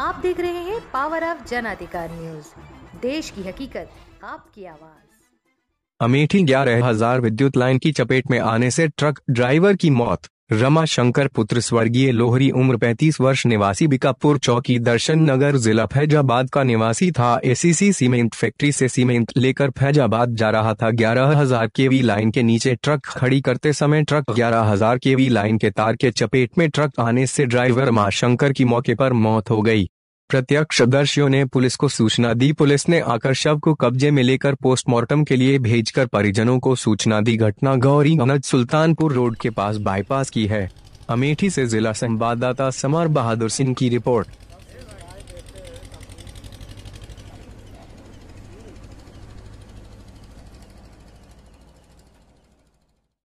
आप देख रहे हैं पावर ऑफ जन अधिकार न्यूज देश की हकीकत आपकी आवाज अमेठी ग्यारह हजार विद्युत लाइन की चपेट में आने से ट्रक ड्राइवर की मौत रमा शंकर पुत्र स्वर्गीय लोहरी उम्र 35 वर्ष निवासी बिकापुर चौकी दर्शन नगर जिला फैजाबाद का निवासी था एसीसी सीमेंट फैक्ट्री से सीमेंट लेकर फैजाबाद जा रहा था 11000 केवी लाइन के नीचे ट्रक खड़ी करते समय ट्रक 11000 केवी लाइन के तार के चपेट में ट्रक आने से ड्राइवर रमाशंकर की मौके पर मौत हो गई प्रत्यक्षदर्शियों ने पुलिस को सूचना दी पुलिस ने आकर शव को कब्जे में लेकर पोस्टमार्टम के लिए भेजकर परिजनों को सूचना दी घटना गौरी अनज सुल्तानपुर रोड के पास बाईपास की है अमेठी से जिला संवाददाता समर बहादुर सिंह की रिपोर्ट